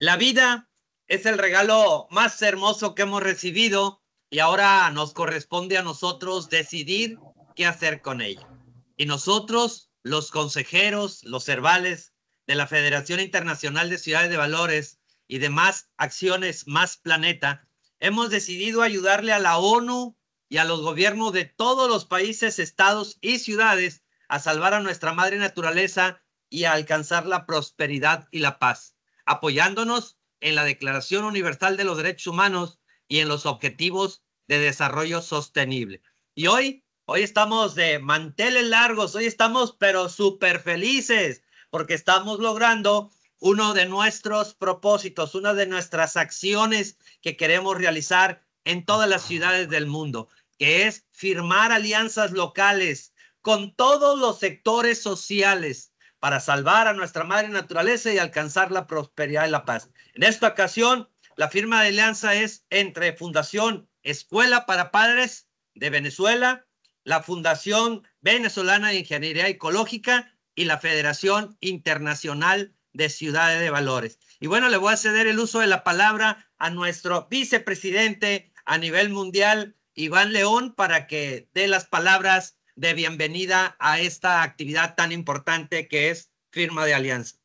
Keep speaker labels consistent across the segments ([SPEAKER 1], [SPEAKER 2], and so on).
[SPEAKER 1] La vida es el regalo más hermoso que hemos recibido y
[SPEAKER 2] ahora nos corresponde a nosotros decidir qué hacer con ella. Y nosotros, los consejeros, los cervales de la Federación Internacional de Ciudades de Valores y demás acciones más planeta, hemos decidido ayudarle a la ONU y a los gobiernos de todos los países, estados y ciudades a salvar a nuestra madre naturaleza y a alcanzar la prosperidad y la paz apoyándonos en la Declaración Universal de los Derechos Humanos y en los Objetivos de Desarrollo Sostenible. Y hoy, hoy estamos de manteles largos, hoy estamos pero súper felices porque estamos logrando uno de nuestros propósitos, una de nuestras acciones que queremos realizar en todas las ciudades del mundo, que es firmar alianzas locales con todos los sectores sociales para salvar a nuestra madre naturaleza y alcanzar la prosperidad y la paz. En esta ocasión, la firma de alianza es entre Fundación Escuela para Padres de Venezuela, la Fundación Venezolana de Ingeniería Ecológica y la Federación Internacional de Ciudades de Valores. Y bueno, le voy a ceder el uso de la palabra a nuestro vicepresidente a nivel mundial, Iván León, para que dé las palabras de bienvenida a esta actividad tan importante que es firma de alianza.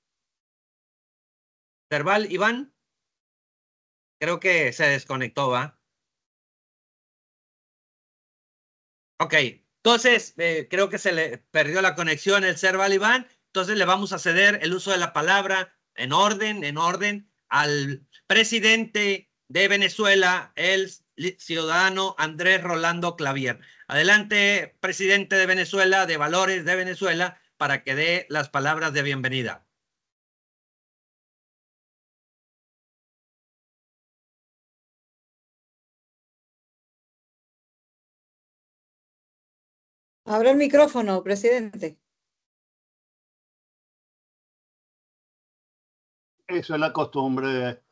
[SPEAKER 2] Cerval, Iván, creo que se desconectó, ¿va? Ok, entonces eh, creo que se le perdió la conexión el Cerval, Iván, entonces le vamos a ceder el uso de la palabra en orden, en orden, al presidente de Venezuela, el ciudadano Andrés Rolando Clavier. Adelante, presidente de Venezuela, de Valores de
[SPEAKER 3] Venezuela, para que dé las palabras de bienvenida. Abra el micrófono, presidente.
[SPEAKER 4] Eso es la costumbre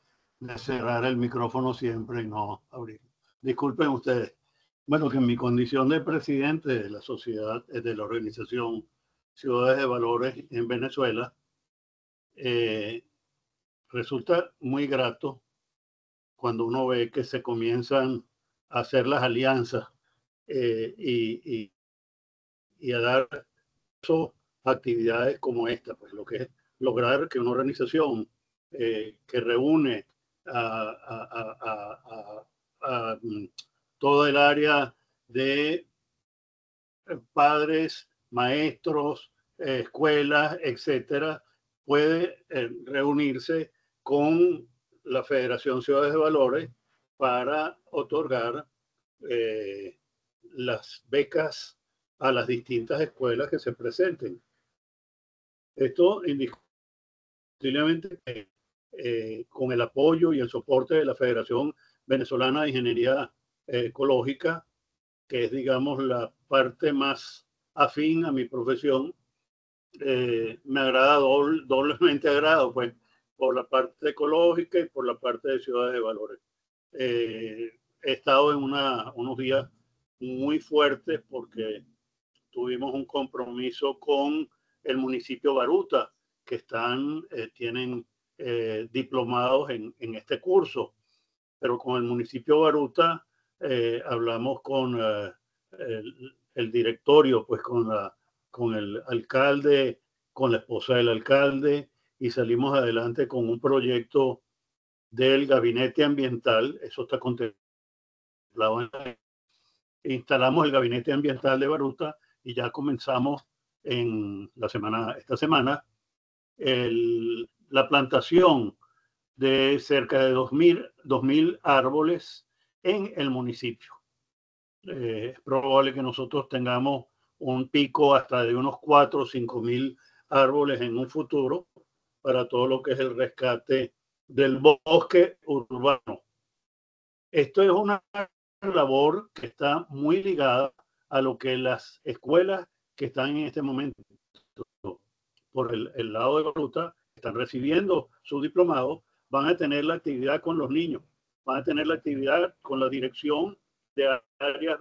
[SPEAKER 4] de, cerrar el micrófono siempre y no abrir. Disculpen ustedes. Bueno, que en mi condición de presidente de la sociedad, eh, de la organización Ciudades de Valores en Venezuela, eh, resulta muy grato cuando uno ve que se comienzan a hacer las alianzas eh, y, y, y, a dar actividades como esta, pues lo que es lograr que una organización que reúne a todo el área de eh, padres, maestros, escuelas, etcétera, puede eh, reunirse con la Federación Ciudades de Valores para otorgar eh, las becas a las distintas escuelas que se presenten. Esto indiscutiblemente con el apoyo y el soporte de la Federación Venezolana de Ingeniería ecológica, que es, digamos, la parte más afín a mi profesión, eh, me agrada doblemente agrado, pues, por la parte ecológica y por la parte de ciudad de valores. Eh, he estado en unos días muy fuertes porque tuvimos un compromiso con el municipio Baruta, que están, eh, tienen diplomados en, en, este curso, pero con el municipio Baruta eh, hablamos con eh, el, directorio, pues con, la, con el alcalde, con la esposa del alcalde, y salimos adelante con un proyecto del gabinete ambiental, eso está contemplado. Instalamos el gabinete ambiental de Baruta y ya comenzamos en la semana, esta semana, la plantación de cerca de 2.000, 2000 árboles en el municipio. Eh, es probable que nosotros tengamos un pico hasta de unos 4 o 5 mil árboles en un futuro para todo lo que es el rescate del bosque urbano. Esto es una labor que está muy ligada a lo que las escuelas que están en este momento por el, lado de ruta están recibiendo su diplomado, van a tener la actividad con los niños van a tener la actividad con la dirección de áreas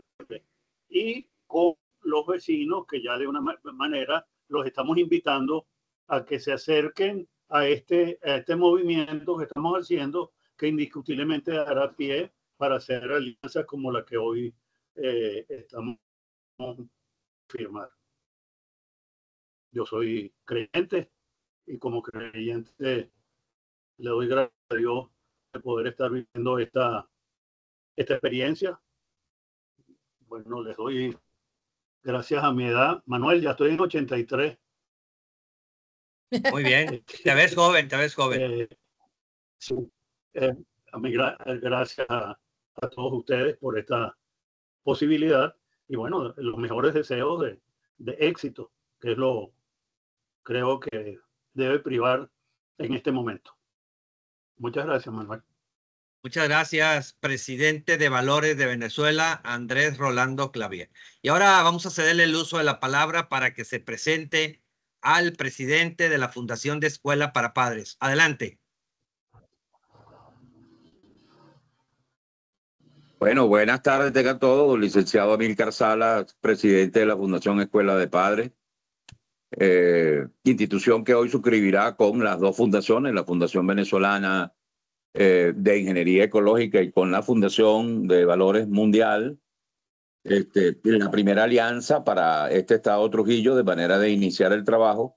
[SPEAKER 4] y con los vecinos que ya de una manera los estamos invitando a que se acerquen a este, a este movimiento que estamos haciendo, que indiscutiblemente dará pie para hacer alianzas como la que hoy eh, estamos firmar. Yo soy creyente y como creyente le doy gracias a Dios poder estar viviendo esta, esta experiencia. Bueno, les doy gracias a mi edad. Manuel, ya estoy en 83. Muy bien, te ves joven, te ves joven. Eh, eh, eh, gracias a, todos ustedes por esta posibilidad y bueno, los mejores deseos de, de éxito, que es lo creo que debe privar en este momento. Muchas gracias, Manuel.
[SPEAKER 2] Muchas gracias, presidente de Valores de Venezuela, Andrés Rolando Clavier. Y ahora vamos a cederle el uso de la palabra para que se presente al presidente de la Fundación de Escuela para Padres. Adelante.
[SPEAKER 5] Bueno, buenas tardes a todos, licenciado Emil Carzala, presidente de la Fundación Escuela de Padres. Eh, institución que hoy suscribirá con las dos fundaciones, la Fundación Venezolana eh, de Ingeniería Ecológica y con la Fundación de Valores Mundial, este, la primera alianza para este Estado Trujillo de manera de iniciar el trabajo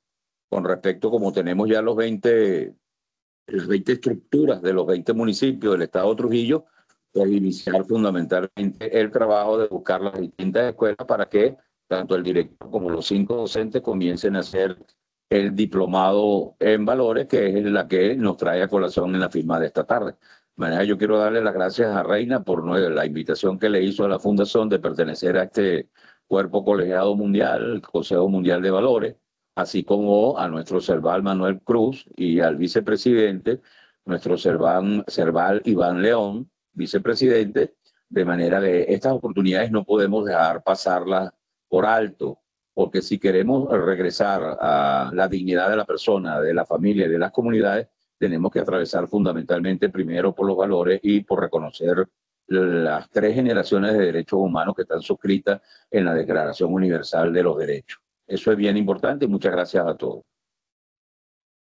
[SPEAKER 5] con respecto como tenemos ya los 20, las 20 estructuras de los 20 municipios del Estado Trujillo, pues iniciar fundamentalmente el trabajo de buscar las distintas escuelas para que tanto el director como los cinco docentes comiencen a hacer el diplomado en valores, que es la que nos trae a colación en la firma de esta tarde. Manera, yo quiero darle las gracias a Reina por la invitación que le hizo a la Fundación de pertenecer a este cuerpo colegiado mundial, el Consejo Mundial de Valores, así como a nuestro serval Manuel Cruz y al vicepresidente, nuestro serval Iván León, vicepresidente, de manera que estas oportunidades no podemos dejar pasarlas por alto, porque si queremos regresar a la dignidad de la persona, de la familia y de las comunidades, tenemos que atravesar fundamentalmente primero por los valores y por reconocer las tres generaciones de derechos humanos que están suscritas en la Declaración Universal de los Derechos. Eso es bien importante muchas gracias a todos.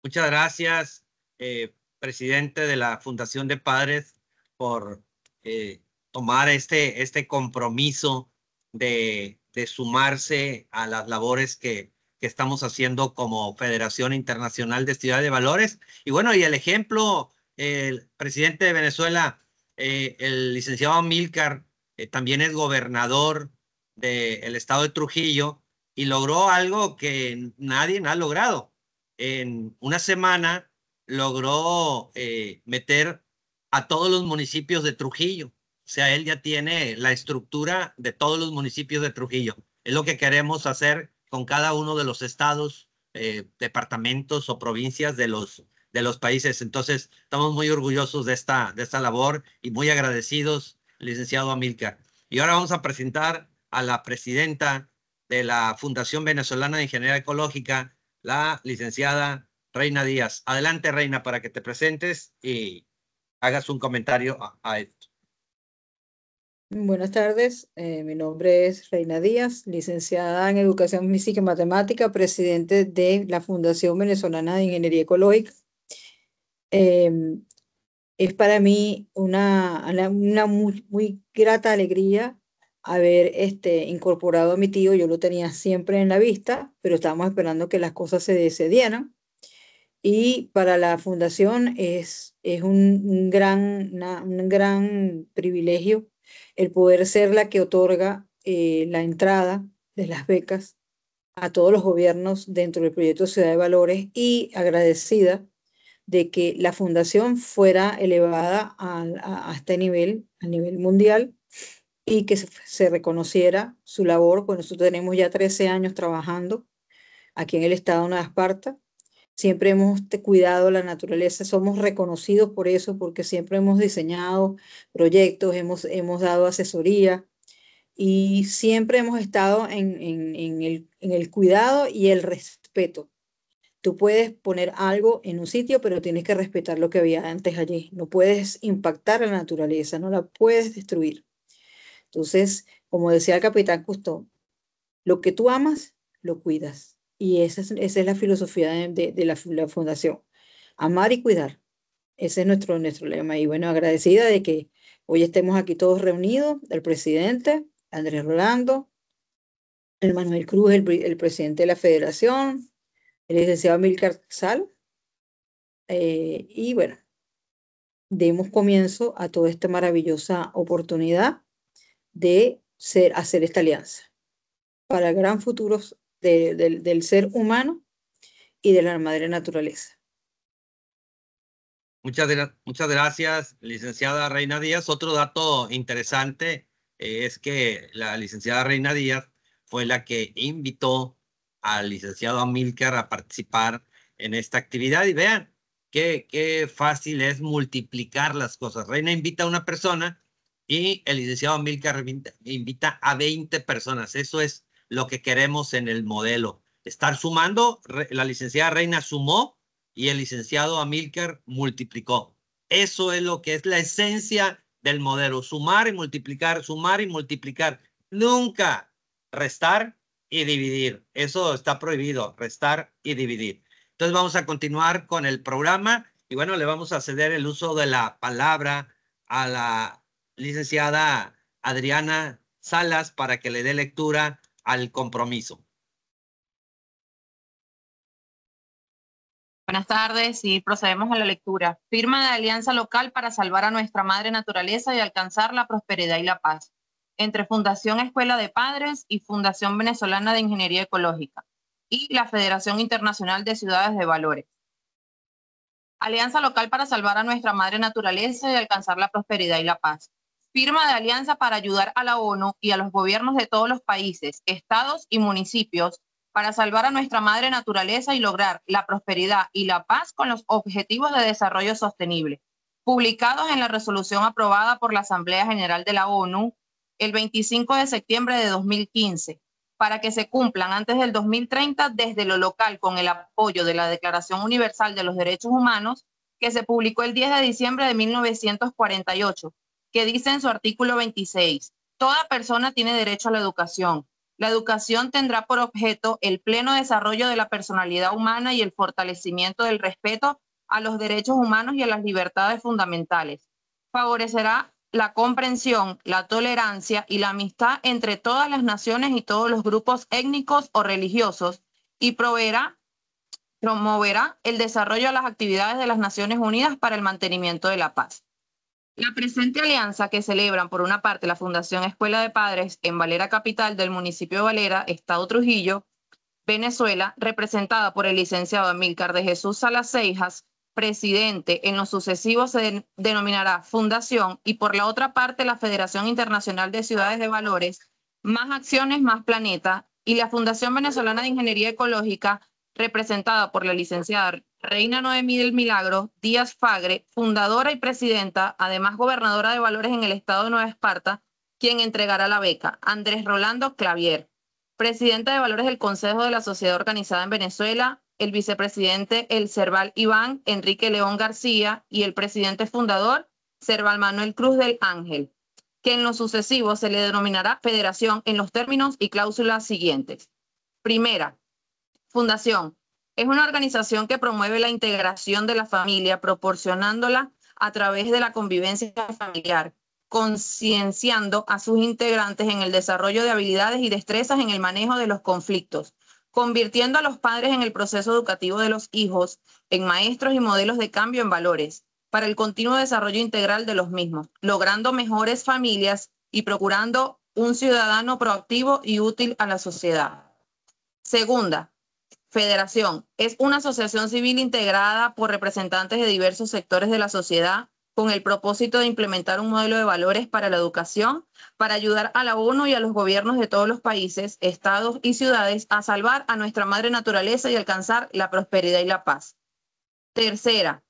[SPEAKER 2] Muchas gracias, eh, presidente de la Fundación de Padres, por eh, tomar este, este compromiso de, sumarse a las labores que, estamos haciendo como Federación Internacional de Estudios de Valores. Y bueno, y el ejemplo, el presidente de Venezuela, eh, el licenciado Milcar, eh, también es gobernador del estado de Trujillo y logró algo que nadie ha logrado. En una semana logró eh, meter a todos los municipios de Trujillo o sea, él ya tiene la estructura de todos los municipios de Trujillo. Es lo que queremos hacer con cada uno de los estados, eh, departamentos o provincias de los, de los países. Entonces, estamos muy orgullosos de esta, de esta labor y muy agradecidos, licenciado Amilcar. Y ahora vamos a presentar a la presidenta de la Fundación Venezolana de Ingeniería Ecológica, la licenciada Reina Díaz. Adelante, Reina, para que te presentes y hagas un comentario a esto.
[SPEAKER 3] Buenas tardes, eh, mi nombre es Reina Díaz, licenciada en Educación Física y Matemática, presidente de la Fundación Venezolana de Ingeniería Ecológica. Em, es para mí una, una muy, grata alegría haber este, incorporado a mi tío, yo lo tenía siempre en la vista, pero estábamos esperando que las cosas se, decidieran. Y para la fundación es, es un, gran, un gran privilegio el poder ser la que otorga eh, la entrada de las becas a todos los gobiernos dentro del proyecto Ciudad de Valores y agradecida de que la fundación fuera elevada a, este nivel, a nivel mundial, y que se, reconociera su labor. Pues nosotros tenemos ya 13 años trabajando aquí en el estado de Nueva Esparta siempre hemos cuidado la naturaleza, somos reconocidos por eso, porque siempre hemos diseñado proyectos, hemos, dado asesoría y siempre hemos estado en, el, cuidado y el respeto. Tú puedes poner algo en un sitio, pero tienes que respetar lo que había antes allí. No puedes impactar a la naturaleza, no la puedes destruir. Entonces, como decía el capitán custodio lo que tú amas, lo cuidas y esa es, la filosofía de, la, fundación, amar y cuidar. Ese es nuestro, nuestro lema. Y bueno, agradecida de que hoy estemos aquí todos reunidos, el presidente, Andrés Rolando, el Manuel Cruz, el, presidente de la federación, el licenciado Milcar Sal. Eh, y bueno, demos comienzo a toda esta maravillosa oportunidad de ser, hacer esta alianza para gran futuros del, ser humano y de la madre naturaleza.
[SPEAKER 2] Muchas, muchas gracias, licenciada Reina Díaz. Otro dato interesante eh, es que la licenciada Reina Díaz fue la que invitó al licenciado Amilcar a participar en esta actividad. Y vean qué, qué fácil es multiplicar las cosas. Reina invita a una persona y el licenciado Amilcar invita a 20 personas. Eso es lo que queremos en el modelo. Estar sumando, la licenciada Reina sumó y el licenciado amilker multiplicó. Eso es lo que es la esencia del modelo, sumar y multiplicar, sumar y multiplicar. Nunca restar y dividir. Eso está prohibido, restar y dividir. Entonces vamos a continuar con el programa y bueno, le vamos a ceder el uso de la palabra a la licenciada Adriana Salas para que le dé lectura al compromiso.
[SPEAKER 3] Buenas tardes y procedemos a la lectura. Firma
[SPEAKER 6] de alianza local para salvar a nuestra madre naturaleza y alcanzar la prosperidad y la paz entre Fundación Escuela de Padres y Fundación Venezolana de Ingeniería Ecológica y la Federación Internacional de Ciudades de Valores. Alianza local para salvar a nuestra madre naturaleza y alcanzar la prosperidad y la paz firma de alianza para ayudar a la ONU y a los gobiernos de todos los países, estados y municipios para salvar a nuestra madre naturaleza y lograr la prosperidad y la paz con los objetivos de desarrollo sostenible, publicados en la resolución aprobada por la Asamblea General de la ONU el 25 de septiembre de 2015, para que se cumplan antes del 2030 desde lo local con el apoyo de la Declaración Universal de los Derechos Humanos, que se publicó el 10 de diciembre de 1948 que dice en su artículo 26, toda persona tiene derecho a la educación. La educación tendrá por objeto el pleno desarrollo de la personalidad humana y el fortalecimiento del respeto a los derechos humanos y a las libertades fundamentales. Favorecerá la comprensión, la tolerancia y la amistad entre todas las naciones y todos los grupos étnicos o religiosos y promoverá el desarrollo de las actividades de las Naciones Unidas para el mantenimiento de la paz. La presente alianza que celebran por una parte la Fundación Escuela de Padres en Valera Capital del municipio de Valera, Estado Trujillo, Venezuela, representada por el licenciado Amílcar de Jesús Salaseijas, presidente, en lo sucesivo se denominará Fundación y por la otra parte la Federación Internacional de Ciudades de Valores, Más Acciones, Más Planeta y la Fundación Venezolana de Ingeniería Ecológica, representada por la licenciada Reina Noemí del Milagro Díaz Fagre, fundadora y presidenta, además gobernadora de valores en el estado de Nueva Esparta, quien entregará la beca. Andrés Rolando Clavier, presidenta de valores del Consejo de la Sociedad Organizada en Venezuela, el vicepresidente El Cerval Iván Enrique León García y el presidente fundador Cerval Manuel Cruz del Ángel, que en lo sucesivo se le denominará federación en los términos y cláusulas siguientes. Primera, fundación es una organización que promueve la integración de la familia, proporcionándola a través de la convivencia familiar, concienciando a sus integrantes en el desarrollo de habilidades y destrezas en el manejo de los conflictos, convirtiendo a los padres en el proceso educativo de los hijos, en maestros y modelos de cambio en valores, para el continuo desarrollo integral de los mismos, logrando mejores familias y procurando un ciudadano proactivo y útil a la sociedad. Segunda, Federación es una asociación civil integrada por representantes de diversos sectores de la sociedad con el propósito de implementar un modelo de valores para la educación, para ayudar a la ONU y a los gobiernos de todos los países, estados y ciudades a salvar a nuestra madre naturaleza y alcanzar la prosperidad y la paz. Tercera.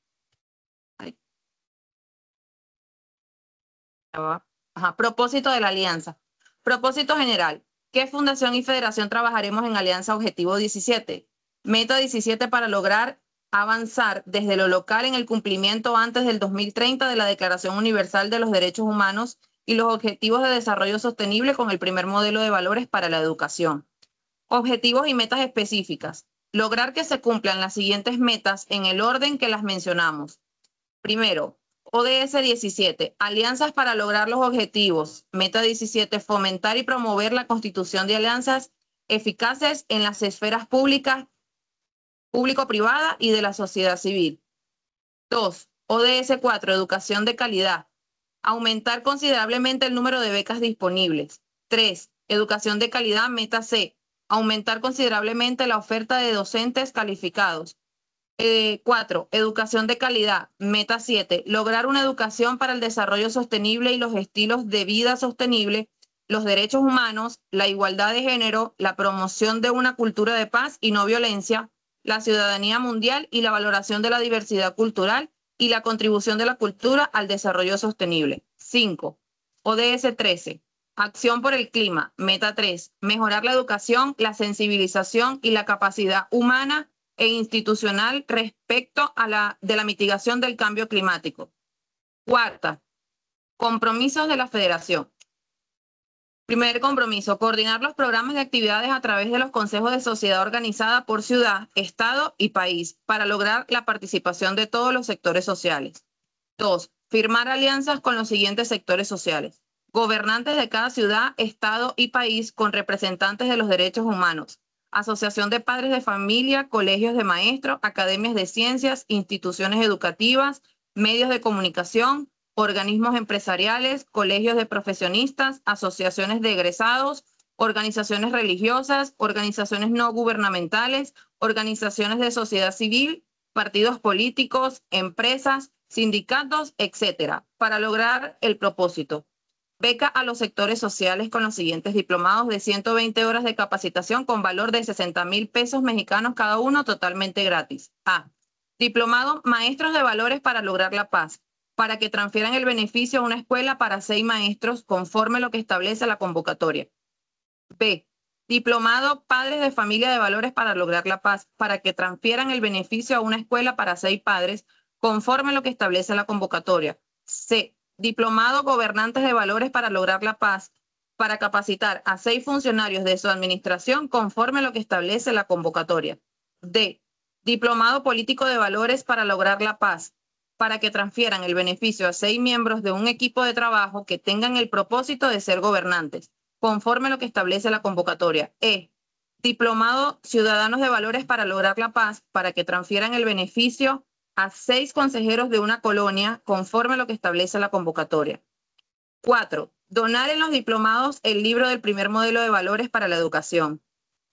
[SPEAKER 6] propósito de la alianza. Propósito general. ¿Qué fundación y federación trabajaremos en Alianza Objetivo 17? Meta 17 para lograr avanzar desde lo local en el cumplimiento antes del 2030 de la Declaración Universal de los Derechos Humanos y los Objetivos de Desarrollo Sostenible con el primer modelo de valores para la educación. Objetivos y metas específicas. Lograr que se cumplan las siguientes metas en el orden que las mencionamos. Primero, ODS 17, alianzas para lograr los objetivos. Meta 17, fomentar y promover la constitución de alianzas eficaces en las esferas públicas público-privada y de la sociedad civil. 2. ODS 4, educación de calidad. Aumentar considerablemente el número de becas disponibles. 3. Educación de calidad, meta C. Aumentar considerablemente la oferta de docentes calificados. 4. Eh, educación de calidad. Meta 7. Lograr una educación para el desarrollo sostenible y los estilos de vida sostenible, los derechos humanos, la igualdad de género, la promoción de una cultura de paz y no violencia, la ciudadanía mundial y la valoración de la diversidad cultural y la contribución de la cultura al desarrollo sostenible. 5. ODS 13. Acción por el clima. Meta 3. Mejorar la educación, la sensibilización y la capacidad humana e institucional respecto a la, de la mitigación del cambio climático. Cuarta. Compromisos de la federación. Primer compromiso, coordinar los programas y actividades a través de los consejos de sociedad organizada por ciudad, estado y país para lograr la participación de todos los sectores sociales. Dos, firmar alianzas con los siguientes sectores sociales. Gobernantes de cada ciudad, estado y país con representantes de los derechos humanos, Asociación de Padres de Familia, Colegios de Maestros, Academias de Ciencias, instituciones educativas, medios de comunicación, organismos empresariales, colegios de profesionistas, asociaciones de egresados, organizaciones religiosas, organizaciones no gubernamentales, organizaciones de sociedad civil, partidos políticos, empresas, sindicatos, etcétera, para lograr el propósito. Beca a los sectores sociales con los siguientes diplomados de 120 horas de capacitación con valor de 60 mil pesos mexicanos cada uno totalmente gratis. A. Diplomado Maestros de Valores para lograr la paz, para que transfieran el beneficio a una escuela para seis maestros conforme lo que establece la convocatoria. B. Diplomado Padres de Familia de Valores para lograr la paz, para que transfieran el beneficio a una escuela para seis padres conforme lo que establece la convocatoria. C. Diplomado Gobernantes de Valores para lograr la paz, para capacitar a seis funcionarios de su administración conforme lo que establece la convocatoria. D. Diplomado Político de Valores para lograr la paz, para que transfieran el beneficio a seis miembros de un equipo de trabajo que tengan el propósito de ser gobernantes, conforme a lo que establece la convocatoria. E. Diplomado Ciudadanos de Valores para lograr la paz, para que transfieran el beneficio a seis consejeros de una colonia, conforme a lo que establece la convocatoria. 4. Donar en los diplomados el libro del primer modelo de valores para la educación.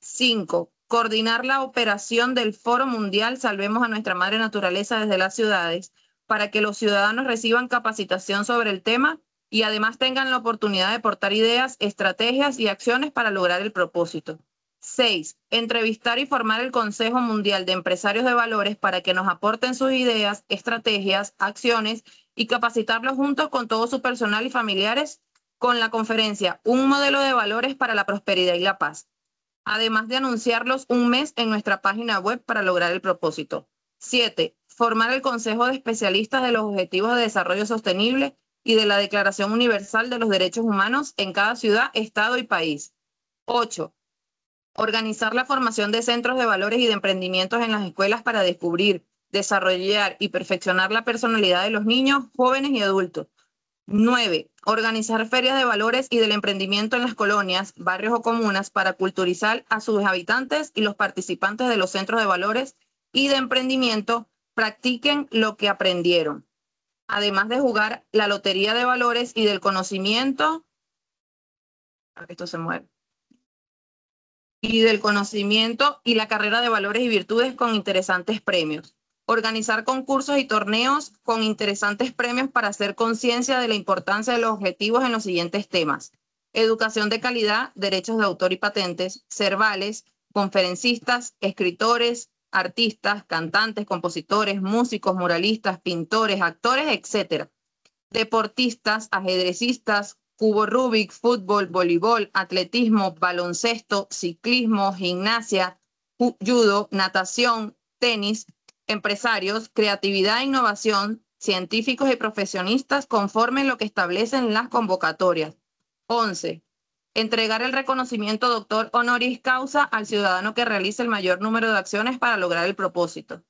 [SPEAKER 6] 5. Coordinar la operación del Foro Mundial Salvemos a Nuestra Madre Naturaleza desde las ciudades para que los ciudadanos reciban capacitación sobre el tema y además tengan la oportunidad de aportar ideas, estrategias y acciones para lograr el propósito. 6. Entrevistar y formar el Consejo Mundial de Empresarios de Valores para que nos aporten sus ideas, estrategias, acciones y capacitarlos juntos con todo su personal y familiares con la conferencia Un modelo de valores para la prosperidad y la paz, además de anunciarlos un mes en nuestra página web para lograr el propósito. 7 formar el Consejo de Especialistas de los Objetivos de Desarrollo Sostenible y de la Declaración Universal de los Derechos Humanos en cada ciudad, estado y país. 8. Organizar la formación de centros de valores y de emprendimientos en las escuelas para descubrir, desarrollar y perfeccionar la personalidad de los niños, jóvenes y adultos. 9. Organizar ferias de valores y del emprendimiento en las colonias, barrios o comunas para culturizar a sus habitantes y los participantes de los centros de valores y de emprendimiento practiquen lo que aprendieron, además de jugar la lotería de valores y del conocimiento. Ah, esto se mueve. Y del conocimiento y la carrera de valores y virtudes con interesantes premios. Organizar concursos y torneos con interesantes premios para hacer conciencia de la importancia de los objetivos en los siguientes temas. Educación de calidad, derechos de autor y patentes, cervales, conferencistas, escritores, artistas, cantantes, compositores, músicos, muralistas, pintores, actores, etc. Deportistas, ajedrecistas, cubo Rubik, fútbol, voleibol, atletismo, baloncesto, ciclismo, gimnasia, judo, natación, tenis, empresarios, creatividad e innovación, científicos y profesionistas conforme lo que establecen las convocatorias. 11. Entregar el reconocimiento doctor honoris causa al ciudadano que realice el mayor número de acciones para lograr el propósito.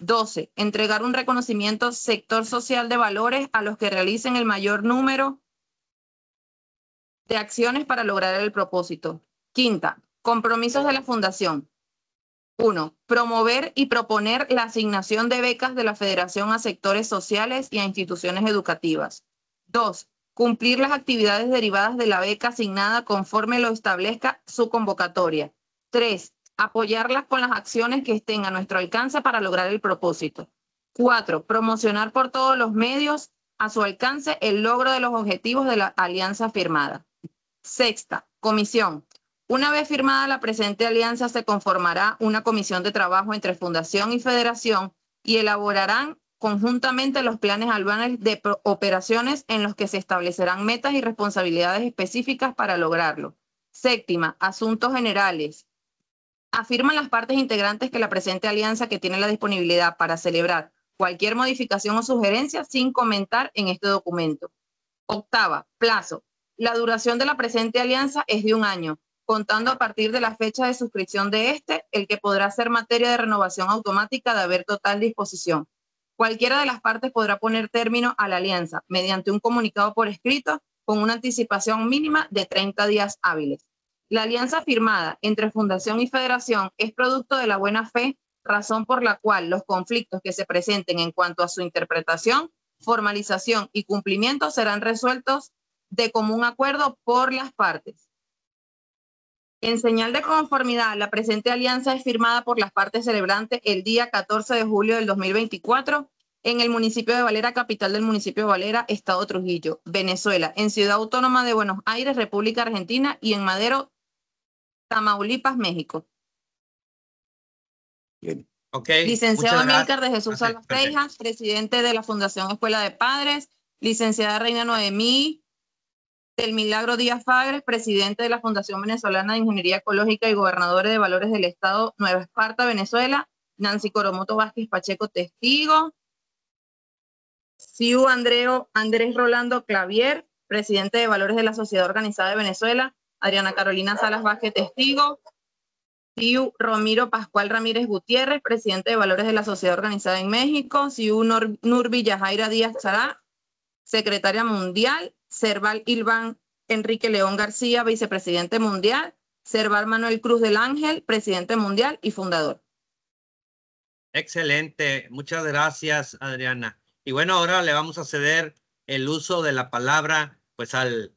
[SPEAKER 6] 12. Entregar un reconocimiento sector social de valores a los que realicen el mayor número de acciones para lograr el propósito. Quinta, compromisos de la Fundación. 1. Promover y proponer la asignación de becas de la Federación a sectores sociales y a instituciones educativas. 2 cumplir las actividades derivadas de la beca asignada conforme lo establezca su convocatoria. Tres, apoyarlas con las acciones que estén a nuestro alcance para lograr el propósito. Cuatro, promocionar por todos los medios a su alcance el logro de los objetivos de la alianza firmada. Sexta, comisión. Una vez firmada la presente alianza, se conformará una comisión de trabajo entre fundación y federación y elaborarán conjuntamente los planes albanes de operaciones en los que se establecerán metas y responsabilidades específicas para lograrlo. Séptima, asuntos generales. Afirman las partes integrantes que la presente alianza que tiene la disponibilidad para celebrar cualquier modificación o sugerencia sin comentar en este documento. Octava, plazo. La duración de la presente alianza es de un año, contando a partir de la fecha de suscripción de este, el que podrá ser materia de renovación automática de haber total disposición. Cualquiera de las partes podrá poner término a la alianza mediante un comunicado por escrito con una anticipación mínima de 30 días hábiles. La alianza firmada entre Fundación y Federación es producto de la buena fe, razón por la cual los conflictos que se presenten en cuanto a su interpretación, formalización y cumplimiento serán resueltos de común acuerdo por las partes. En señal de conformidad, la presente alianza es firmada por las partes celebrantes el día 14 de julio del 2024 en el municipio de Valera, capital del municipio de Valera, Estado Trujillo, Venezuela, en Ciudad Autónoma de Buenos Aires, República Argentina y en Madero, Tamaulipas, México.
[SPEAKER 5] Licenciado Amílcar
[SPEAKER 6] de Jesús Salas presidente de la Fundación Escuela de Padres, licenciada Reina Noemí del Milagro Díaz Fagres, presidente de la Fundación Venezolana de Ingeniería Ecológica y Gobernador de Valores del Estado Nueva Esparta, Venezuela, Nancy Coromoto Vázquez Pacheco, testigo, Siu Andreo Andrés Rolando Clavier, presidente de Valores de la Sociedad Organizada de Venezuela, Adriana Carolina Salas Vázquez, testigo, Siu Romiro Pascual Ramírez Gutiérrez, presidente de Valores de la Sociedad Organizada en México, Siu Nur Nurbi Yajaira Díaz Chará, secretaria mundial, Serval Ilván Enrique León García, vicepresidente mundial, Serval Manuel Cruz del Ángel, presidente mundial y fundador.
[SPEAKER 2] Excelente, muchas gracias Adriana. Y bueno, ahora le vamos a ceder el uso de la palabra pues al,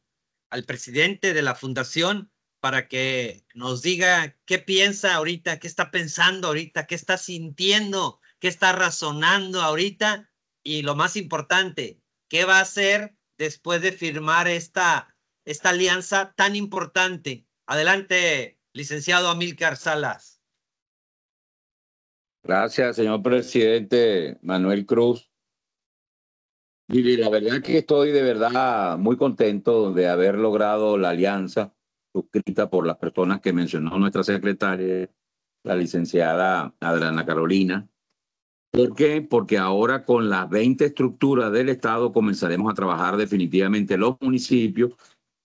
[SPEAKER 2] al presidente de la fundación para que nos diga qué piensa ahorita, qué está pensando ahorita, qué está sintiendo, qué está razonando ahorita y lo más importante, qué va a hacer después de firmar esta, esta alianza tan importante. Adelante, licenciado Amílcar Salas.
[SPEAKER 5] Gracias, señor presidente Manuel Cruz. Y la verdad que estoy de verdad muy contento de haber logrado la alianza suscrita por las personas que mencionó nuestra secretaria, la licenciada Adriana Carolina, ¿Por qué? Porque ahora con las 20 estructuras del Estado comenzaremos a trabajar definitivamente los municipios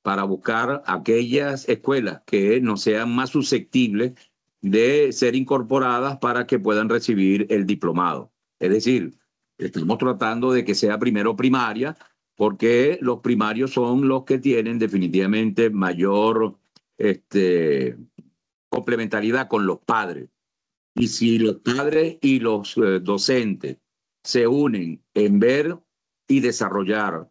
[SPEAKER 5] para buscar aquellas escuelas que no sean más susceptibles de ser incorporadas para que puedan recibir el diplomado. Es decir, estamos tratando de que sea primero primaria, porque los primarios son los que tienen definitivamente mayor este, complementariedad con los padres. Y si los padres y los eh, docentes se unen en ver y desarrollar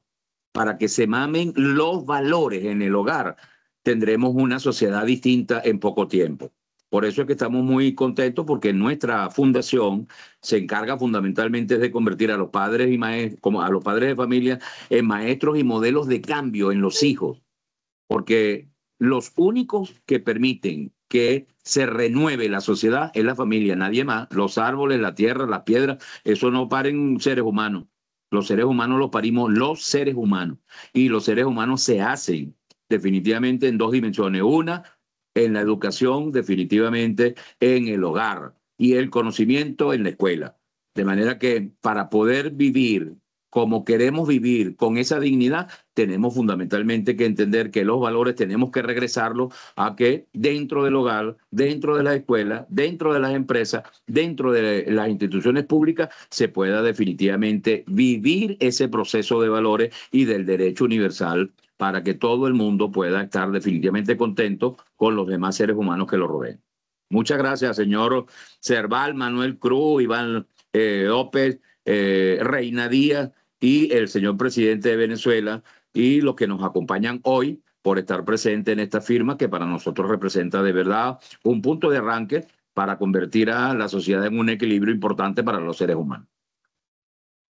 [SPEAKER 5] para que se mamen los valores en el hogar, tendremos una sociedad distinta en poco tiempo. Por eso es que estamos muy contentos porque nuestra fundación se encarga fundamentalmente de convertir a los padres y maestros, a los padres de familia en maestros y modelos de cambio en los hijos, porque los únicos que permiten que se renueve la sociedad, es la familia, nadie más. Los árboles, la tierra, las piedras, eso no paren seres humanos. Los seres humanos los parimos los seres humanos. Y los seres humanos se hacen definitivamente en dos dimensiones. Una, en la educación, definitivamente en el hogar y el conocimiento en la escuela. De manera que para poder vivir como queremos vivir con esa dignidad, tenemos fundamentalmente que entender que los valores tenemos que regresarlos a que dentro del hogar, dentro de las escuela, dentro de las empresas, dentro de las instituciones públicas, se pueda definitivamente vivir ese proceso de valores y del derecho universal para que todo el mundo pueda estar definitivamente contento con los demás seres humanos que lo rodeen. Muchas gracias, señor Cerval, Manuel Cruz, Iván eh, López, eh, Reina Díaz y el señor presidente de Venezuela y los que nos acompañan hoy por estar presente en esta firma que para nosotros representa de verdad un punto de arranque para convertir a la sociedad en un equilibrio importante para los seres humanos.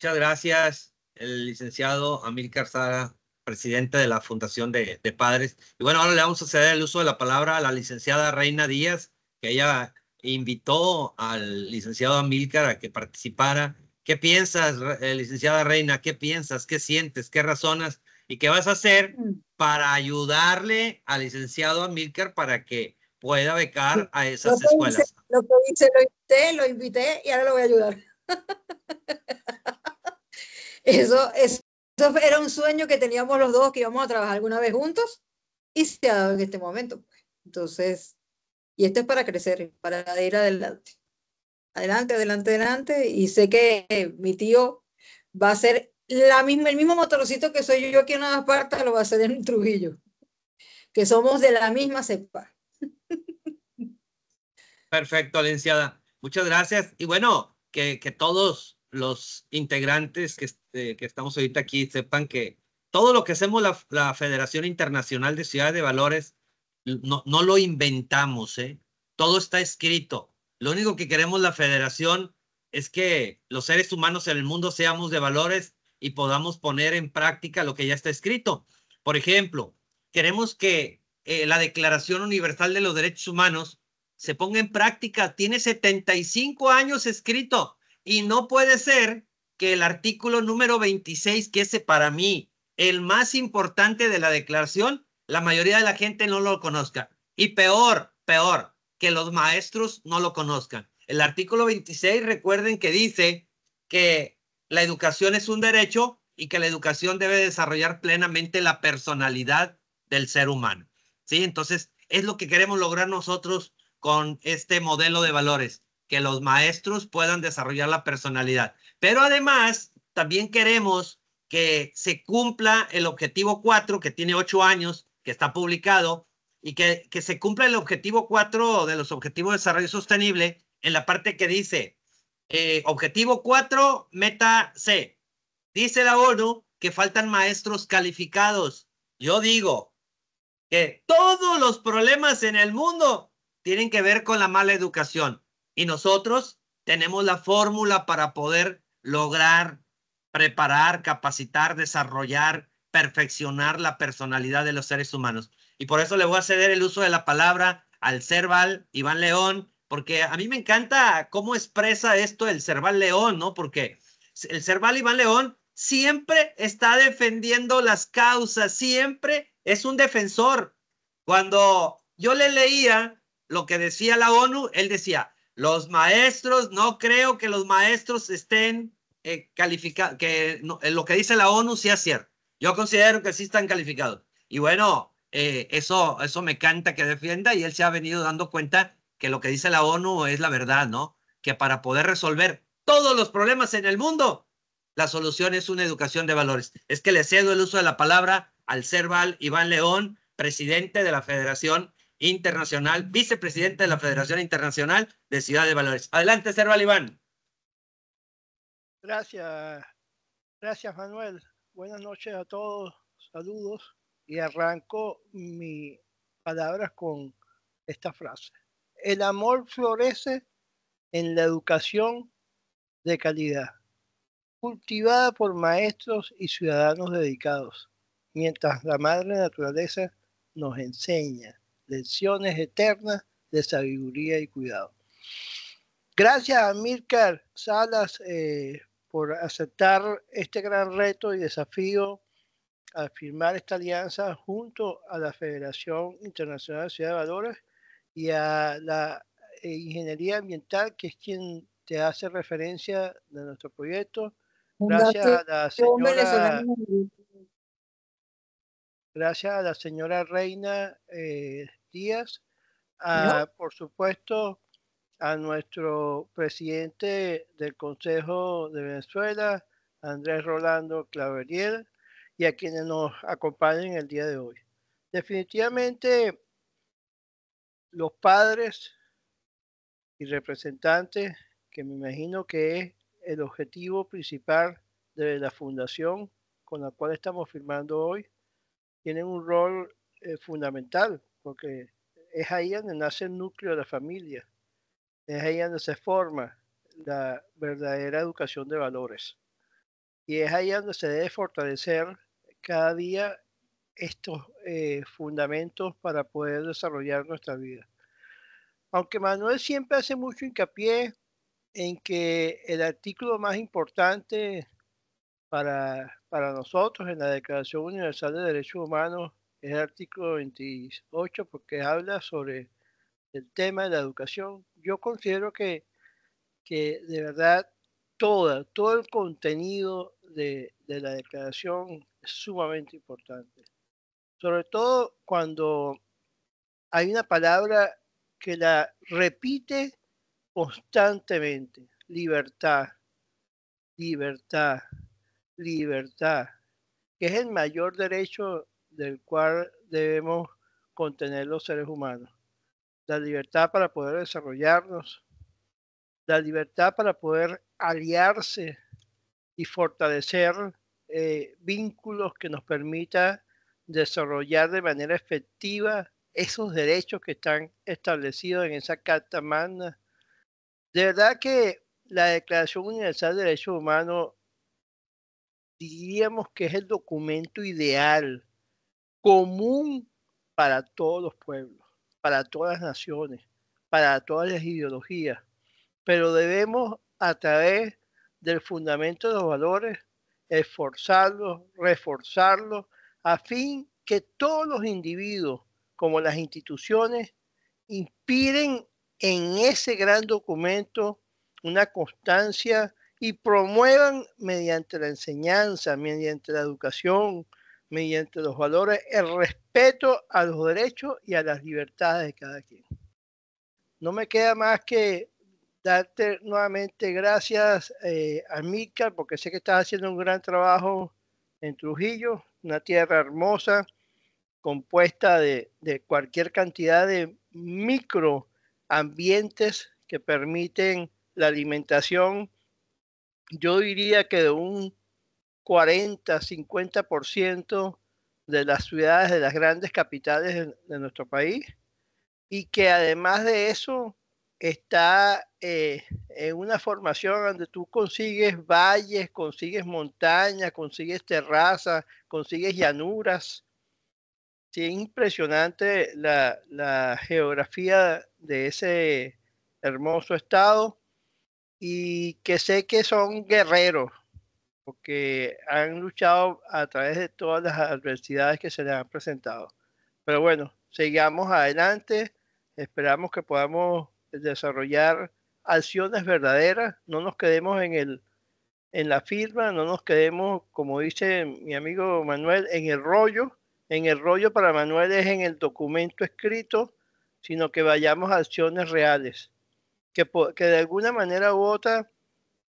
[SPEAKER 2] Muchas gracias, el licenciado Amílcar Sara, presidente de la Fundación de, de, Padres. Y bueno, ahora le vamos a ceder el uso de la palabra a la licenciada Reina Díaz, que ella invitó al licenciado Amílcar a que participara ¿Qué piensas, eh, licenciada Reina? ¿Qué piensas? ¿Qué sientes? ¿Qué razonas? ¿Y qué vas a hacer mm. para ayudarle al licenciado Milker para que pueda becar a esas escuelas?
[SPEAKER 3] lo que hice, lo invité, y ahora lo voy a ayudar. Eso, eso era un sueño que teníamos los dos, que íbamos a trabajar alguna vez juntos y se ha dado en este momento. Pues. Entonces, y esto es para crecer, para ir adelante adelante, adelante, adelante, y sé que eh, mi tío va a ser la misma, el mismo motorcito que soy yo aquí en Nueva Esparta, lo va a ser en Trujillo, que somos de la misma cepa.
[SPEAKER 2] Perfecto, licenciada. Muchas gracias. Y bueno, que, todos los integrantes este, que, estamos ahorita aquí sepan que todo lo que hacemos la, la Federación Internacional de Ciudades de Valores no, no lo inventamos, ¿eh? todo está escrito lo único que queremos la federación es que los seres humanos en el mundo seamos de valores y podamos poner en práctica lo que ya está escrito. Por ejemplo, queremos que eh, la Declaración Universal de los Derechos Humanos se ponga en práctica. Tiene 75 años escrito y no puede ser que el artículo número 26, que es para mí el más importante de la declaración, la mayoría de la gente no lo conozca. Y peor, peor, que los maestros no lo conozcan. El artículo 26, recuerden que dice que la educación es un derecho y que la educación debe desarrollar plenamente la personalidad del ser humano. ¿Sí? Entonces, es lo que queremos lograr nosotros con este modelo de valores, que los maestros puedan desarrollar la personalidad. Pero además, también queremos que se cumpla el objetivo 4, que tiene 8 años, que está publicado, y que, se cumpla el objetivo 4 de los objetivos de desarrollo sostenible en la parte que dice eh, objetivo 4, meta C. Dice la ONU que faltan maestros calificados. Yo digo que todos los problemas en el mundo tienen que ver con la mala educación y nosotros tenemos la fórmula para poder lograr preparar, capacitar, desarrollar, perfeccionar la personalidad de los seres humanos y por eso le voy a ceder el uso de la palabra al Cerval Iván León, porque a mí me encanta cómo expresa esto el Cerval León, ¿no? Porque el Cerval Iván León siempre está defendiendo las causas, siempre es un defensor. Cuando yo le leía lo que decía la ONU, él decía, los maestros, no creo que los maestros estén eh, calificados, que eh, lo que dice la ONU sea cierto. Yo considero que sí están calificados. Y bueno, eh, eso, eso me canta que defienda y él se ha venido dando cuenta que lo que dice la ONU es la verdad, ¿no? Que para poder resolver todos los problemas en el mundo, la solución es una educación de valores. Es que le cedo el uso de la palabra al Cerval Iván León, presidente de la Federación Internacional, vicepresidente de la Federación Internacional de Ciudad de Valores. Adelante, Cerval Iván.
[SPEAKER 1] Gracias, gracias Manuel. Buenas noches a todos. Saludos y arranco mis palabras con esta frase. El amor florece en la educación de calidad, cultivada por maestros y ciudadanos dedicados, mientras la madre naturaleza nos enseña lecciones eternas de sabiduría y cuidado. Gracias a Mirka Salas eh, por aceptar este gran reto y desafío a firmar esta alianza junto a la Federación Internacional de Ciudad de Valores y a la eh, Ingeniería Ambiental, que es quien te hace referencia de nuestro proyecto. Gracias a la señora, gracias a la señora Reina eh, Díaz, por supuesto a nuestro presidente del Consejo de Venezuela, Andrés Rolando Claveriel, y a quienes nos acompañen el día de hoy. Definitivamente, los padres y representantes, que me imagino que es el objetivo principal de la fundación con la cual estamos firmando hoy, tienen un rol eh, fundamental, porque es ahí donde nace el núcleo de la familia, es ahí donde se forma la verdadera educación de valores y es ahí donde se debe fortalecer cada día estos eh, fundamentos para poder desarrollar nuestra vida. Aunque Manuel siempre hace mucho hincapié en que el artículo más importante para, para nosotros en la Declaración Universal de Derechos Humanos es el artículo 28 porque habla sobre el tema de la educación. Yo considero que, que de verdad toda, todo el contenido de, de la declaración es sumamente importante. Sobre todo cuando hay una palabra que la repite constantemente. Libertad, libertad, libertad, que es el mayor derecho del cual debemos contener los seres humanos. La libertad para poder desarrollarnos, la libertad para poder aliarse y fortalecer eh, vínculos que nos permita desarrollar de manera efectiva esos derechos que están establecidos en esa Carta Magna. De verdad que la Declaración Universal de Derechos Humanos diríamos que es el documento ideal, común para todos los pueblos, para todas las naciones, para todas las ideologías, pero debemos a través del fundamento de los valores esforzarlos, reforzarlos, a fin que todos los individuos, como las instituciones, inspiren en ese gran documento una constancia y promuevan mediante la enseñanza, mediante la educación, mediante los valores, el respeto a los derechos y a las libertades de cada quien. No me queda más que darte nuevamente gracias eh, a Mica, porque sé que estás haciendo un gran trabajo en Trujillo, una tierra hermosa, compuesta de, cualquier cantidad de microambientes que permiten la alimentación, yo diría que de un 40, 50% de las ciudades de las grandes capitales de nuestro país y que además de eso está eh, en una formación donde tú consigues valles, consigues montañas, consigues terrazas, consigues llanuras. Sí, impresionante la, la, geografía de ese hermoso estado y que sé que son guerreros porque han luchado a través de todas las adversidades que se les han presentado. Pero bueno, sigamos adelante, esperamos que podamos desarrollar acciones verdaderas, no nos quedemos en, el, en la firma, no nos quedemos, como dice mi amigo Manuel, en el rollo. En el rollo para Manuel es en el documento escrito, sino que vayamos a acciones reales, que, que de alguna manera u otra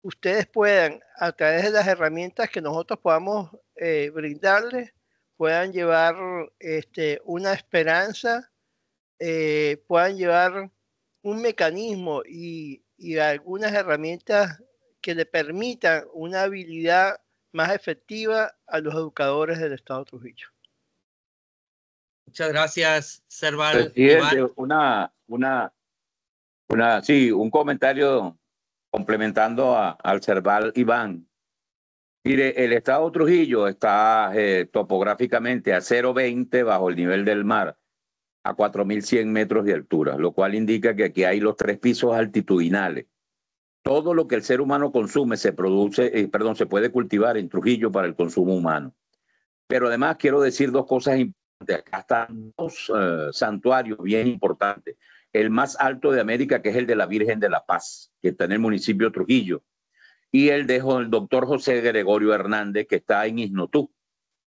[SPEAKER 1] ustedes puedan, a través de las herramientas que nosotros podamos eh, brindarles, puedan llevar este, una esperanza, eh, puedan llevar un mecanismo y, algunas herramientas que le permitan una habilidad más efectiva a los educadores del Estado Trujillo.
[SPEAKER 5] Muchas gracias, Serval. Presidente, una, una, una, sí, un comentario complementando a, al Serval Iván. Mire, el estado Trujillo está eh, topográficamente a 0,20 bajo el nivel del mar a 4.100 metros de altura, lo cual indica que aquí hay los tres pisos altitudinales. Todo lo que el ser humano consume se produce, eh, perdón, se puede cultivar en Trujillo para el consumo humano. Pero además quiero decir dos cosas importantes. Acá están dos eh, santuarios bien importantes. El más alto de América, que es el de la Virgen de la Paz, que está en el municipio de Trujillo. Y el de el doctor José Gregorio Hernández, que está en Isnotú,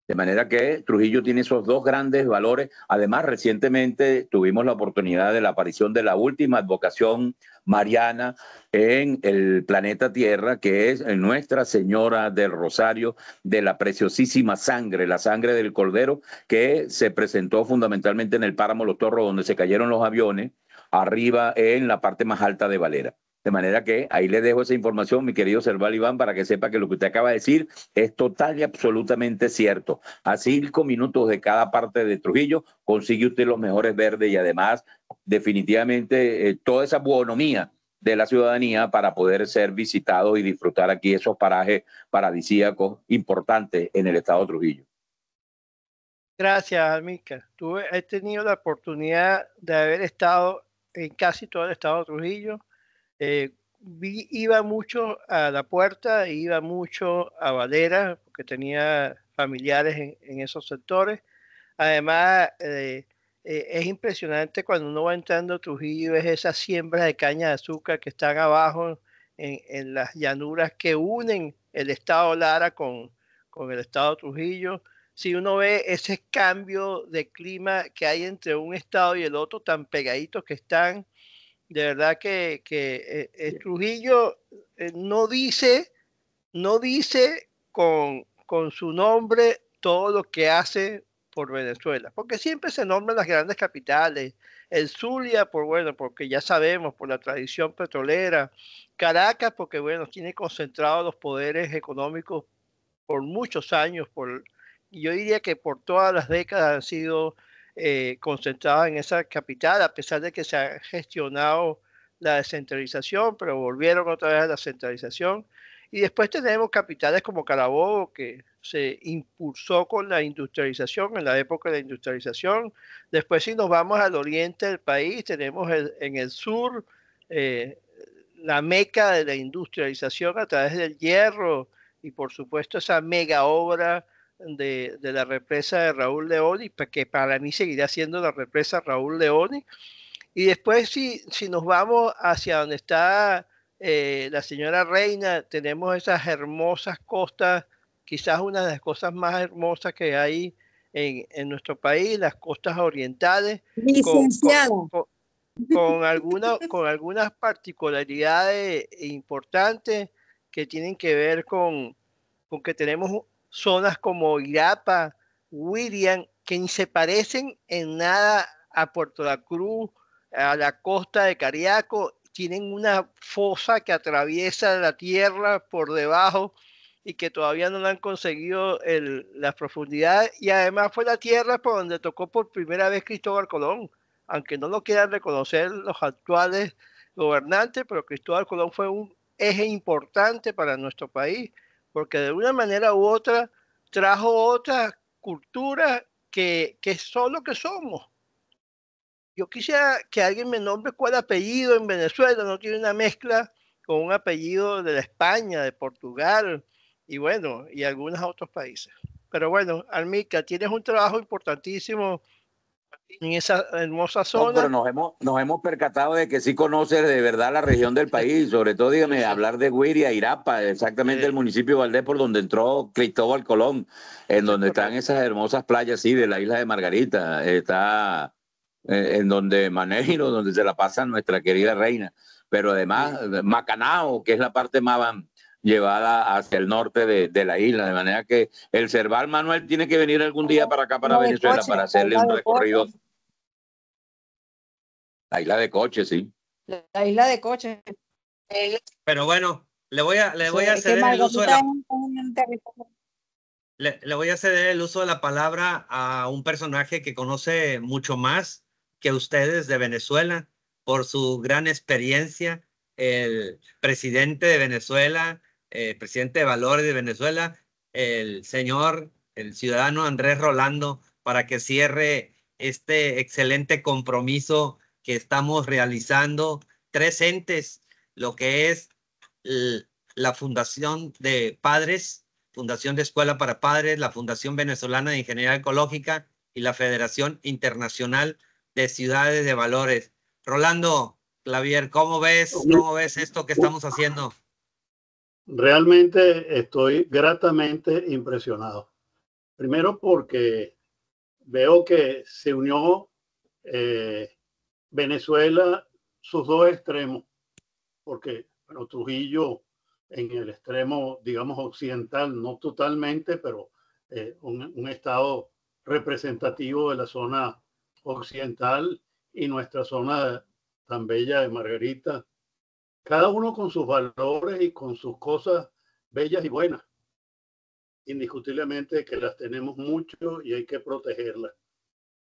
[SPEAKER 5] de manera que Trujillo tiene esos dos grandes valores. Además, recientemente tuvimos la oportunidad de la aparición de la última advocación mariana en el planeta Tierra, que es Nuestra Señora del Rosario de la preciosísima sangre, la sangre del Cordero, que se presentó fundamentalmente en el páramo Los Torros, donde se cayeron los aviones, arriba en la parte más alta de Valera. De manera que ahí le dejo esa información, mi querido Serval Iván, para que sepa que lo que usted acaba de decir es total y absolutamente cierto. A cinco minutos de cada parte de Trujillo consigue usted los mejores verdes y además definitivamente eh, toda esa buonomía de la ciudadanía para poder ser visitado y disfrutar aquí esos parajes paradisíacos importantes en el estado de Trujillo.
[SPEAKER 1] Gracias, Mica. Tuve, he tenido la oportunidad de haber estado en casi todo el estado de Trujillo eh, iba mucho a La Puerta, iba mucho a Valera, porque tenía familiares en, esos sectores. Además, eh, eh, es impresionante cuando uno va entrando a Trujillo y ves esas siembras de caña de azúcar que están abajo en, las llanuras que unen el estado Lara con, con el estado Trujillo. Si uno ve ese cambio de clima que hay entre un estado y el otro, tan pegaditos que están, de verdad que, eh, eh, Trujillo eh, no dice, no dice con, con, su nombre todo lo que hace por Venezuela, porque siempre se nombran las grandes capitales, el Zulia, por bueno, porque ya sabemos, por la tradición petrolera, Caracas, porque bueno, tiene concentrados los poderes económicos por muchos años, por, yo diría que por todas las décadas han sido eh, concentrada en esa capital, a pesar de que se ha gestionado la descentralización, pero volvieron otra vez a la centralización. Y después tenemos capitales como Carabobo, que se impulsó con la industrialización, en la época de la industrialización. Después si nos vamos al oriente del país, tenemos en el sur eh, la meca de la industrialización a través del hierro y por supuesto esa mega obra de, la represa de Raúl Leoni, pues, que para mí seguirá siendo la represa Raúl Leoni. Y después, si, si nos vamos hacia donde está eh, la señora Reina, tenemos esas hermosas costas, quizás una de las cosas más hermosas que hay en, nuestro país, las costas orientales. Con, con, con algunas particularidades importantes que tienen que ver con, con que tenemos zonas como Irapa, William, que ni se parecen en nada a Puerto La Cruz, a la costa de Cariaco, tienen una fosa que atraviesa la tierra por debajo y que todavía no han conseguido la profundidad. Y además fue la tierra por donde tocó por primera vez Cristóbal Colón, aunque no lo quieran reconocer los actuales gobernantes, pero Cristóbal Colón fue un eje importante para nuestro país porque de una manera u otra trajo otra cultura que, que son lo que somos. Yo quisiera que alguien me nombre cuál apellido en Venezuela no tiene una mezcla con un apellido de España, de Portugal y bueno, y algunos otros países. Pero bueno, Armica, tienes un trabajo importantísimo en esa hermosa
[SPEAKER 5] zona. pero nos hemos, nos hemos percatado de que sí conoces de verdad la región del país, sobre todo, dígame, hablar de Huiria, Irapa, exactamente el municipio de Valdés por donde entró Cristóbal Colón, en donde están esas hermosas playas, sí, de la isla de Margarita, está eh, en donde Maneiro, donde se la pasa nuestra querida reina, pero además Macanao, que es la parte más, llevada hacia el norte de, la isla. De manera que el Cerval Manuel tiene que venir algún día para acá, para Venezuela, para hacerle un recorrido. La isla de coche, sí.
[SPEAKER 3] La isla de coche. Eh,
[SPEAKER 5] Pero
[SPEAKER 2] bueno, le voy a, le voy a el uso de la... Le, le, voy a ceder el uso de la palabra a un personaje que conoce mucho más que ustedes de Venezuela por su gran experiencia, el presidente de Venezuela, eh, presidente de Valores de Venezuela, el señor, el ciudadano Andrés Rolando, para que cierre este excelente compromiso que estamos realizando tres entes, lo que es la Fundación de Padres, Fundación de Escuela para Padres, la Fundación Venezolana de Ingeniería Ecológica y la Federación Internacional de Ciudades de Valores. Rolando Clavier, ¿cómo ves, cómo ves esto que estamos haciendo?
[SPEAKER 4] realmente estoy gratamente impresionado. Primero porque veo que se unió eh, Venezuela, sus dos extremos, porque Trujillo en el extremo, digamos, occidental, no totalmente, pero eh, un, estado representativo de la zona occidental y nuestra zona tan bella de Margarita, cada uno con sus valores y con sus cosas bellas y buenas. Indiscutiblemente que las tenemos mucho y hay que protegerlas.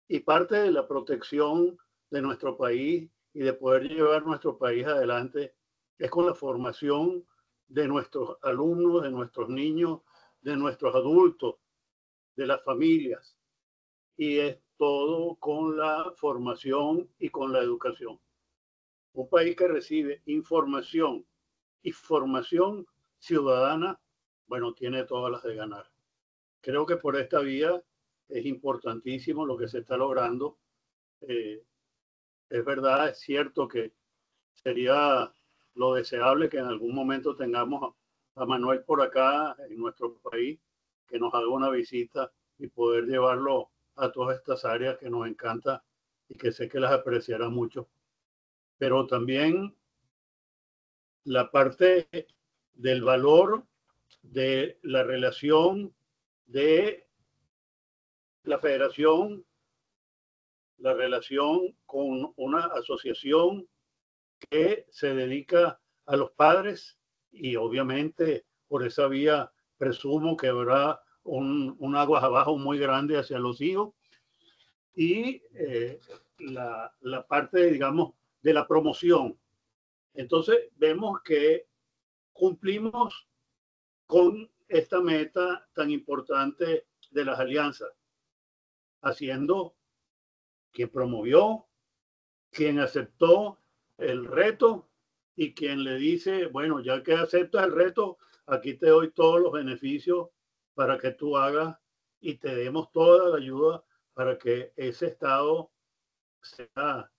[SPEAKER 4] Y parte de la protección de nuestro país y de poder llevar nuestro país adelante es con la formación de nuestros alumnos, de nuestros niños, de nuestros adultos, de las familias. Y es todo con la formación y con la educación un país que recibe información y formación ciudadana, bueno, tiene todas las de ganar. Creo que por esta vía es importantísimo lo que se está logrando. Eh, es verdad, es cierto que sería lo deseable que en algún momento tengamos a Manuel por acá en nuestro país, que nos haga una visita y poder llevarlo a todas estas áreas que nos encanta y que sé que las apreciará mucho pero también la parte del valor de la relación de la federación, la relación con una asociación que se dedica a los padres y obviamente por esa vía presumo que habrá un, un aguas abajo muy grande hacia los hijos y eh, la, la parte, digamos, de la promoción. Entonces vemos que cumplimos con esta meta tan importante de las alianzas, haciendo quien promovió, quien aceptó el reto y quien le dice, bueno, ya que aceptas el reto, aquí te doy todos los beneficios para que tú hagas y te demos toda la ayuda para que ese estado sea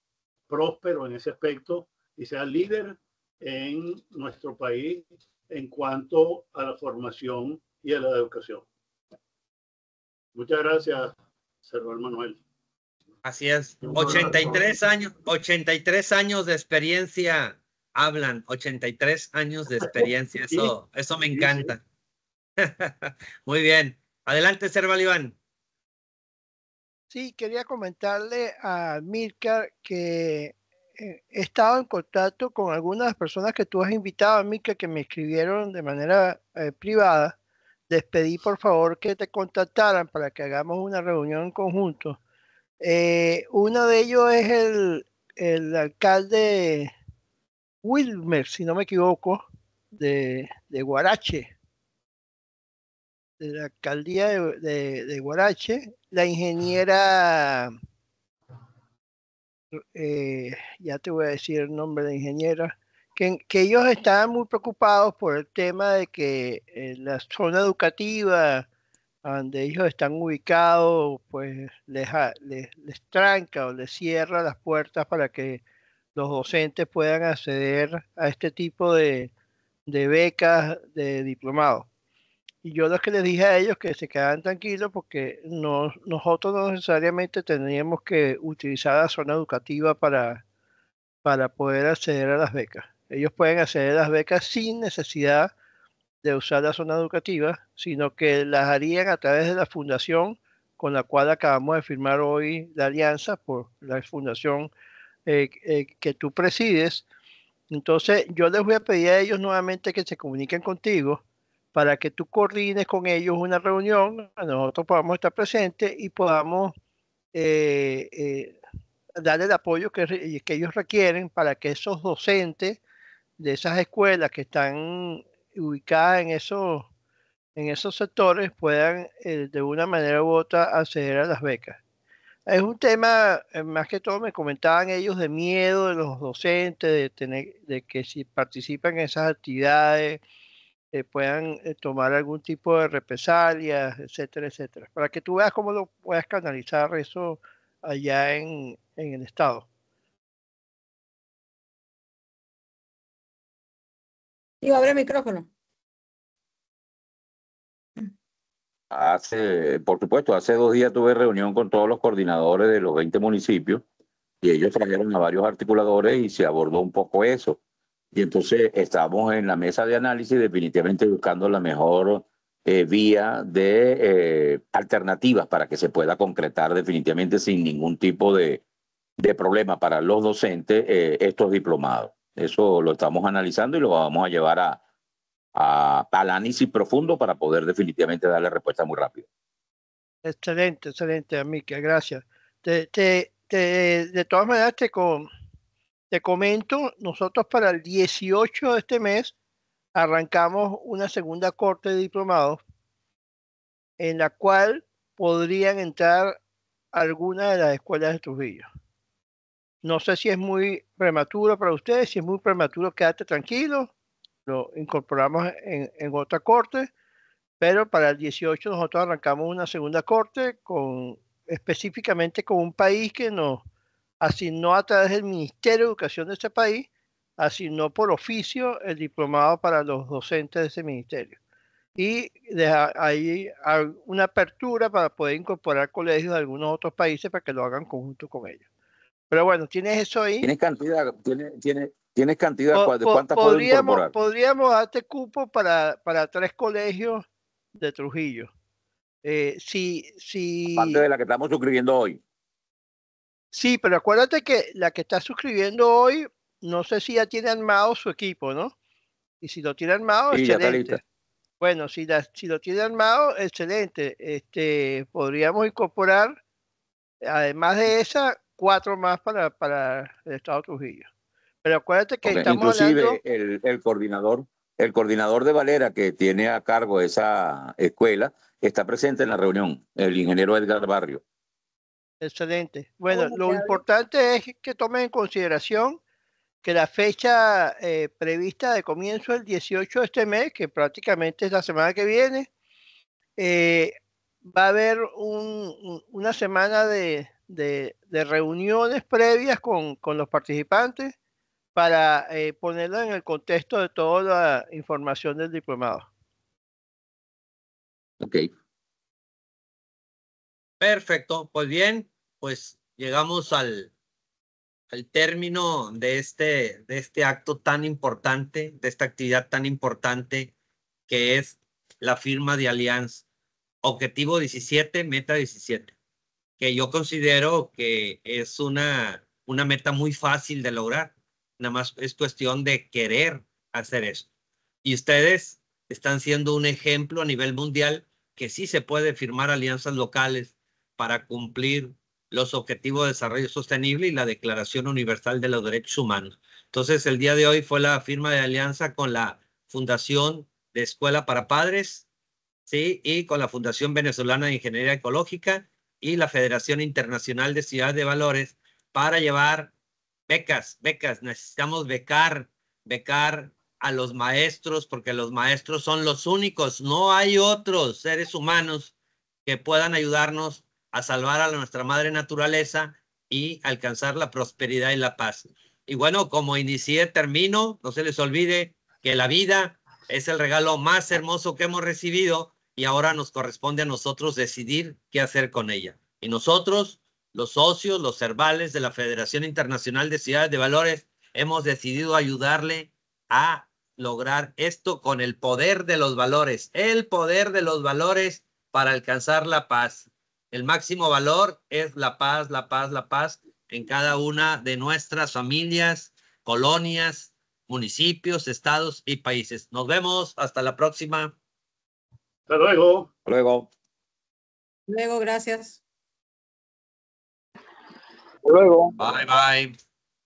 [SPEAKER 4] próspero en ese aspecto y sea líder en nuestro país en cuanto a la formación y a la educación. Muchas gracias, Serval Manuel.
[SPEAKER 2] Así es, 83 años, 83 años de experiencia hablan, 83 años de experiencia, eso, eso me encanta. Muy bien, adelante, Serval Iván.
[SPEAKER 1] Sí, quería comentarle a Mirka que eh, he estado en contacto con algunas personas que tú has invitado, Mirka que me escribieron de manera eh, privada. Les pedí por favor que te contactaran para que hagamos una reunión en conjunto. Eh, uno de ellos es el, alcalde Wilmer, si no me equivoco, de, de Guarache de la alcaldía de, de, Guarache, la ingeniera, eh, ya te voy a decir el nombre de ingeniera, que, ellos estaban muy preocupados por el tema de que eh, la zona educativa donde ellos están ubicados, pues les, les, tranca o les cierra las puertas para que los docentes puedan acceder a este tipo de, de becas de diplomados. Y yo lo que les dije a ellos que se quedaran tranquilos porque nosotros no necesariamente tendríamos que utilizar la zona educativa para, para poder acceder a las becas. Ellos pueden acceder a las becas sin necesidad de usar la zona educativa, sino que las harían a través de la fundación con la cual acabamos de firmar hoy la alianza por la fundación eh, eh, que tú presides. Entonces, yo les voy a pedir a ellos nuevamente que se comuniquen contigo para que tú coordines con ellos una reunión, nosotros podamos estar presentes y podamos eh, eh darle el apoyo que, ellos requieren para que esos docentes de esas escuelas que están ubicadas en esos, en esos sectores puedan eh, de una manera u otra acceder a las becas. Es un tema, eh, más que todo me comentaban ellos de miedo de los docentes, de, tener, de que si participan en esas actividades, eh, puedan eh, tomar algún tipo de represalias, etcétera, etcétera. Para que tú veas cómo lo puedas canalizar eso allá en, el Estado. Digo, abre
[SPEAKER 3] el micrófono.
[SPEAKER 5] Hace, por supuesto, hace dos días tuve reunión con todos los coordinadores de los 20 municipios y ellos trajeron a varios articuladores y se abordó un poco eso. Y entonces estamos en la mesa de análisis definitivamente buscando la mejor eh, vía de eh, alternativas para que se pueda concretar definitivamente sin ningún tipo de, problema para los docentes eh, estos diplomados. Eso lo estamos analizando y lo vamos a llevar a, a, al análisis profundo para poder definitivamente darle respuesta muy rápido.
[SPEAKER 1] Excelente, excelente, Amica, gracias. te, de todas maneras, te con te comento, nosotros para el 18 de este mes arrancamos una segunda corte de diplomados en la cual podrían entrar algunas de las escuelas de Trujillo. No sé si es muy prematuro para ustedes, si es muy prematuro, quédate tranquilo, lo incorporamos en, en otra corte, pero para el 18 nosotros arrancamos una segunda corte con específicamente con un país que nos asignó a través del Ministerio de Educación de este país, asignó por oficio el diplomado para los docentes de ese ministerio. Y de ahí hay una apertura para poder incorporar colegios de algunos otros países para que lo hagan conjunto con ellos. Pero bueno, tienes eso ahí. Tienes
[SPEAKER 5] cantidad, tiene cantidad, de ¿cuántas podríamos, incorporar?
[SPEAKER 1] Podríamos darte cupo para, para tres colegios de Trujillo. Eh, sí, de la que estamos suscribiendo hoy. Sí, pero acuérdate que la que está suscribiendo hoy, no sé si ya tiene armado su equipo, ¿no? Y si lo tiene armado, excelente. Bueno, si, si lo tiene armado, excelente. Este, podríamos incorporar, además de esa, cuatro más para, para el Estado Trujillo. Pero acuérdate que estamos inclusive
[SPEAKER 5] el, el coordinador el coordinador de Valera que tiene a cargo esa escuela está presente en la reunión, el ingeniero Edgar Barrio.
[SPEAKER 1] Excelente. Bueno, lo importante es que tomen en consideración que la fecha eh, prevista de comienzo del 18 de este mes, que prácticamente es la semana que viene, eh, va a haber una semana de, reuniones previas con, los participantes para eh, ponerla en el contexto de toda la información del diplomado. Ok. Perfecto, pues bien, pues llegamos al,
[SPEAKER 2] término de este, de este acto tan importante, de esta actividad tan importante que es la firma de alianza. Objetivo 17, meta 17, que yo considero que es una, una meta muy fácil de lograr. Nada más es cuestión de querer hacer eso. Y ustedes están siendo un ejemplo a nivel mundial que sí se puede firmar alianzas locales para cumplir los Objetivos de Desarrollo Sostenible y la Declaración Universal de los Derechos Humanos. Entonces, el día de hoy fue la firma de alianza con la Fundación de Escuela para Padres, ¿sí? Y con la Fundación Venezolana de Ingeniería Ecológica y la Federación Internacional de Ciudades de Valores para llevar becas, becas. Necesitamos becar, becar a los maestros porque los maestros son los únicos, no hay otros seres humanos que puedan ayudarnos a salvar a nuestra madre naturaleza y alcanzar la prosperidad y la paz. Y bueno, como inicié, termino, no se les olvide que la vida es el regalo más hermoso que hemos recibido y ahora nos corresponde a nosotros decidir qué hacer con ella. Y nosotros, los socios, los cervales de la Federación Internacional de Ciudades de Valores, hemos decidido ayudarle a lograr esto con el poder de los valores, el poder de los valores para alcanzar la paz el máximo valor es la paz, la paz, la paz en cada una de nuestras familias, colonias, municipios, estados y países. Nos vemos. Hasta la próxima.
[SPEAKER 4] Hasta luego. luego.
[SPEAKER 3] Luego, gracias.
[SPEAKER 1] Hasta luego. Bye, bye.